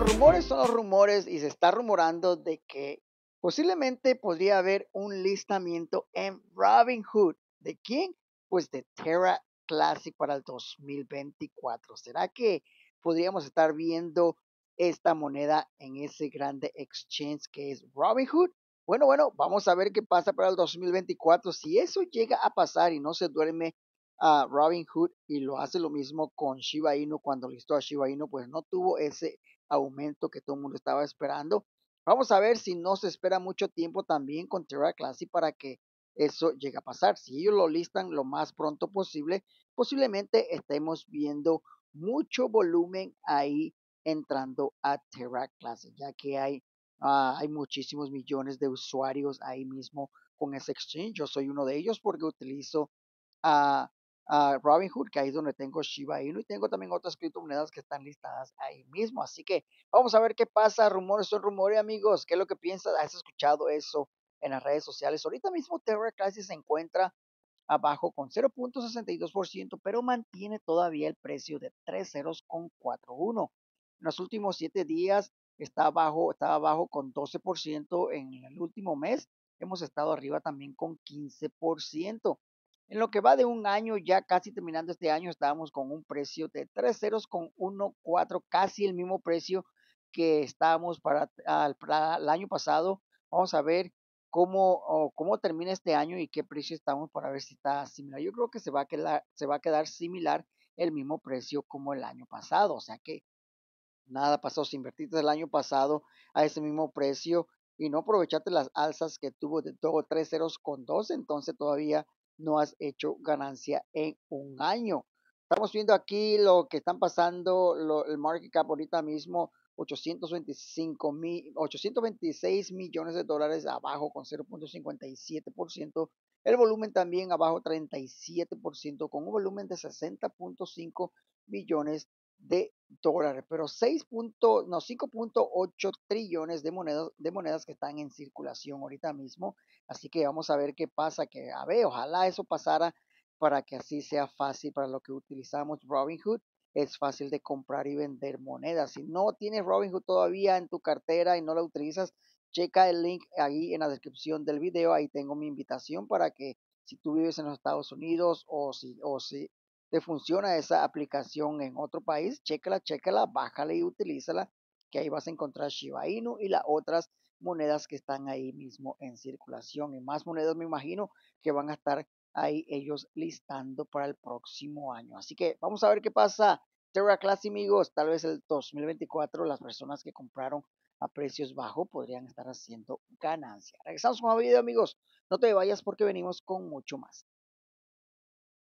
los rumores son los rumores y se está rumorando de que posiblemente podría haber un listamiento en Robinhood. ¿De quién? Pues de Terra Classic para el 2024. ¿Será que podríamos estar viendo esta moneda en ese grande exchange que es Robinhood? Bueno, bueno, vamos a ver qué pasa para el 2024. Si eso llega a pasar y no se duerme a Robin Hood y lo hace lo mismo con Shiba Inu cuando listó a Shiba Inu, pues no tuvo ese aumento que todo el mundo estaba esperando. Vamos a ver si no se espera mucho tiempo también con Terra Classic para que eso llegue a pasar. Si ellos lo listan lo más pronto posible, posiblemente estemos viendo mucho volumen ahí entrando a Terra Classic, ya que hay, ah, hay muchísimos millones de usuarios ahí mismo con ese exchange. Yo soy uno de ellos porque utilizo a ah, a Robinhood, que ahí es donde tengo Shiba Inu y tengo también otras criptomonedas que están listadas ahí mismo. Así que vamos a ver qué pasa. Rumores son rumores, amigos. ¿Qué es lo que piensas? ¿Has escuchado eso en las redes sociales? Ahorita mismo Terra Classic se encuentra abajo con 0.62%, pero mantiene todavía el precio de 3.041. En los últimos 7 días está abajo, está abajo con 12% en el último mes. Hemos estado arriba también con 15%. En lo que va de un año, ya casi terminando este año, estábamos con un precio de tres ceros con cuatro, casi el mismo precio que estábamos para, el año pasado. Vamos a ver cómo, cómo termina este año y qué precio estamos para ver si está similar. Yo creo que se va a quedar, se va a quedar similar el mismo precio como el año pasado. O sea que nada pasó. Si invertiste el año pasado a ese mismo precio y no aprovechaste las alzas que tuvo de todo tres ceros con entonces todavía no has hecho ganancia en un año. Estamos viendo aquí lo que están pasando, el market cap ahorita mismo, 825 mil, 826 millones de dólares abajo con 0.57%. El volumen también abajo 37% con un volumen de 60.5 millones de dólares, pero 6. no, 5.8 trillones de monedas, de monedas que están en circulación ahorita mismo. Así que vamos a ver qué pasa, que a ver, ojalá eso pasara para que así sea fácil para lo que utilizamos Robinhood. Es fácil de comprar y vender monedas. Si no tienes Robinhood todavía en tu cartera y no la utilizas, checa el link ahí en la descripción del video. Ahí tengo mi invitación para que si tú vives en los Estados Unidos o si, o si funciona esa aplicación en otro país, chécala, chécala, bájala y utilízala, que ahí vas a encontrar Shiba Inu y las otras monedas que están ahí mismo en circulación. Y más monedas me imagino que van a estar ahí ellos listando para el próximo año. Así que vamos a ver qué pasa. Terra Class, amigos, tal vez el 2024 las personas que compraron a precios bajos podrían estar haciendo ganancia. Regresamos con un video, amigos. No te vayas porque venimos con mucho más.